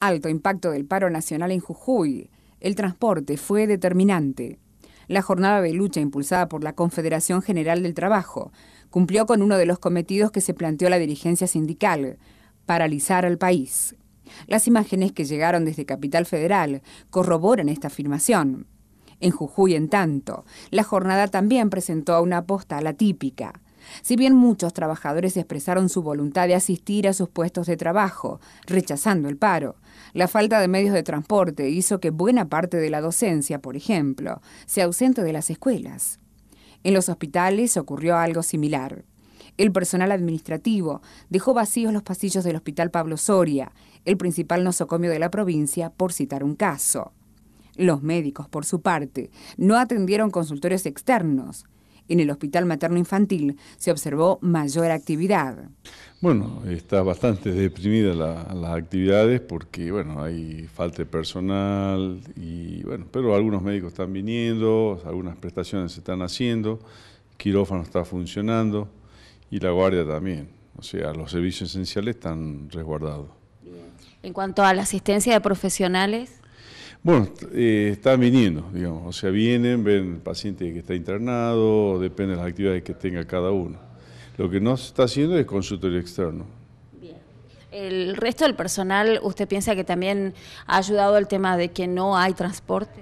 alto impacto del paro nacional en Jujuy, el transporte fue determinante. La jornada de lucha impulsada por la Confederación General del Trabajo cumplió con uno de los cometidos que se planteó la dirigencia sindical, paralizar al país. Las imágenes que llegaron desde Capital Federal corroboran esta afirmación. En Jujuy, en tanto, la jornada también presentó una la típica. Si bien muchos trabajadores expresaron su voluntad de asistir a sus puestos de trabajo, rechazando el paro, la falta de medios de transporte hizo que buena parte de la docencia, por ejemplo, se ausente de las escuelas. En los hospitales ocurrió algo similar. El personal administrativo dejó vacíos los pasillos del Hospital Pablo Soria, el principal nosocomio de la provincia, por citar un caso. Los médicos, por su parte, no atendieron consultorios externos en el Hospital Materno Infantil se observó mayor actividad. Bueno, está bastante deprimida la, las actividades porque, bueno, hay falta de personal y, bueno, pero algunos médicos están viniendo, algunas prestaciones se están haciendo, quirófano está funcionando y la guardia también. O sea, los servicios esenciales están resguardados. En cuanto a la asistencia de profesionales. Bueno, eh, están viniendo, digamos, o sea, vienen, ven el paciente que está internado, depende de las actividades que tenga cada uno. Lo que no se está haciendo es consultorio externo. Bien. ¿El resto del personal, usted piensa que también ha ayudado al tema de que no hay transporte?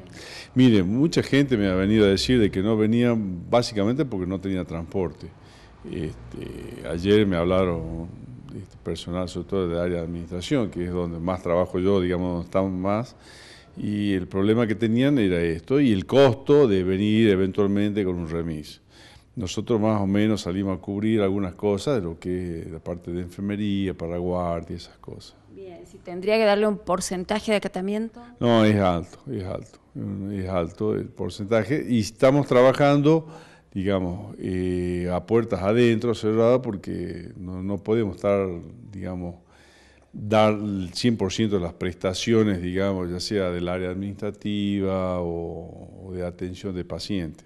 Mire, mucha gente me ha venido a decir de que no venía básicamente porque no tenía transporte. Este, ayer me hablaron este, personal, sobre todo del área de administración, que es donde más trabajo yo, digamos, donde estamos más, y el problema que tenían era esto y el costo de venir eventualmente con un remis. Nosotros más o menos salimos a cubrir algunas cosas de lo que es la parte de enfermería, paraguardia, esas cosas. Bien, si tendría que darle un porcentaje de acatamiento. No, es alto, es alto, es alto el porcentaje y estamos trabajando, digamos, eh, a puertas adentro, cerrada porque no, no podemos estar, digamos, dar el 100% de las prestaciones, digamos, ya sea del área administrativa o, de atención de paciente.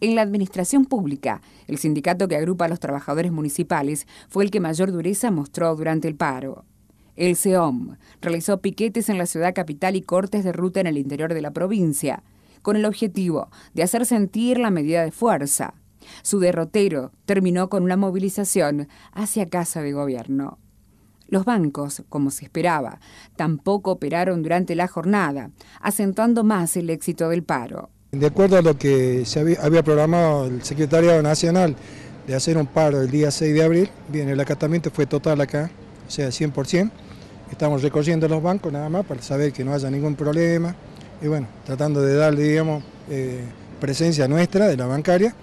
En la administración pública, el sindicato que agrupa a los trabajadores municipales fue el que mayor dureza mostró durante el paro. El SEOM realizó piquetes en la ciudad capital y cortes de ruta en el interior de la provincia, con el objetivo de hacer sentir la medida de fuerza. Su derrotero terminó con una movilización hacia Casa de Gobierno. Los bancos, como se esperaba, tampoco operaron durante la jornada, acentuando más el éxito del paro. De acuerdo a lo que se había, programado el secretario nacional de hacer un paro el día 6 de abril, bien, el acatamiento fue total acá, o sea, 100%. Estamos recorriendo los bancos nada más para saber que no haya ningún problema y bueno, tratando de darle, digamos, eh, presencia nuestra de la bancaria.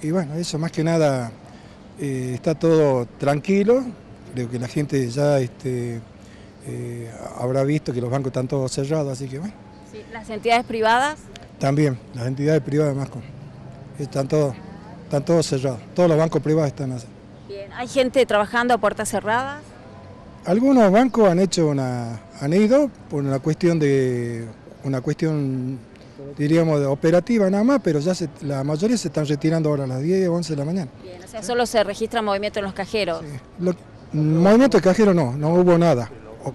Y bueno, eso más que nada eh, está todo tranquilo, de que la gente ya este, eh, habrá visto que los bancos están todos cerrados, así que bueno. ¿Las entidades privadas? También, las entidades privadas más están todos, están todos cerrados, todos los bancos privados están así. Bien, ¿hay gente trabajando a puertas cerradas? Algunos bancos han hecho una, han ido por una cuestión de, una cuestión diríamos operativa nada más, pero ya la mayoría se están retirando ahora a las 10 o 11 de la mañana. Bien, o sea, solo se registra movimiento en los cajeros. Sí. Movimiento cajero no, no hubo nada.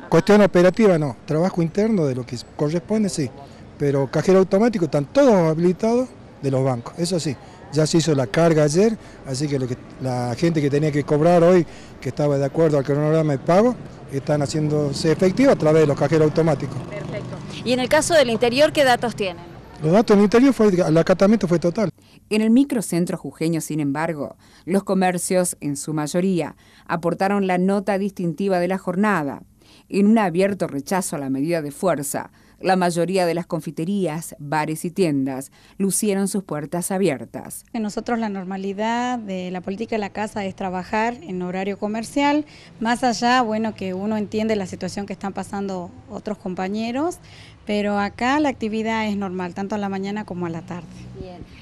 cuestión operativa no, trabajo interno de lo que corresponde sí, pero cajero automático están todos habilitados de los bancos, eso sí. Ya se hizo la carga ayer, así que, la gente que tenía que cobrar hoy, que estaba de acuerdo al cronograma de pago, están haciéndose efectivo a través de los cajeros automáticos. Perfecto. Y en el caso del interior, ¿qué datos tienen? Los datos del interior, fue, el acatamiento fue total. En el microcentro jujeño, sin embargo, los comercios, en su mayoría, aportaron la nota distintiva de la jornada. En un abierto rechazo a la medida de fuerza, la mayoría de las confiterías, bares y tiendas lucieron sus puertas abiertas. En Nosotros la normalidad de la política de la casa es trabajar en horario comercial, más allá, bueno, que uno entiende la situación que están pasando otros compañeros, pero acá la actividad es normal, tanto a la mañana como a la tarde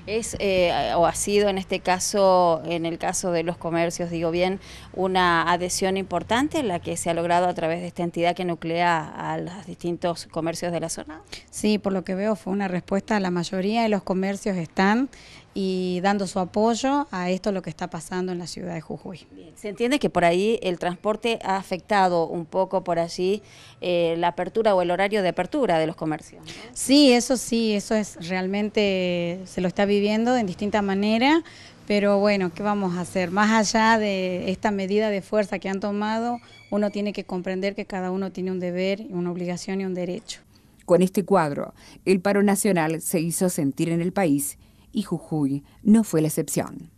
es eh, o ha sido en este caso, en el caso de los comercios, digo bien, una adhesión importante la que se ha logrado a través de esta entidad que nuclea a los distintos comercios de la zona. Sí, por lo que veo fue una respuesta, la mayoría de los comercios están y dando su apoyo a esto lo que está pasando en la ciudad de Jujuy. Se entiende que por ahí el transporte ha afectado un poco por allí eh, la apertura o el horario de apertura de los comercios. Sí, eso sí, eso es realmente se lo está viviendo en distinta manera, pero bueno, ¿qué vamos a hacer? Más allá de esta medida de fuerza que han tomado, uno tiene que comprender que cada uno tiene un deber, una obligación y un derecho. Con este cuadro, el paro nacional se hizo sentir en el país y Jujuy no fue la excepción.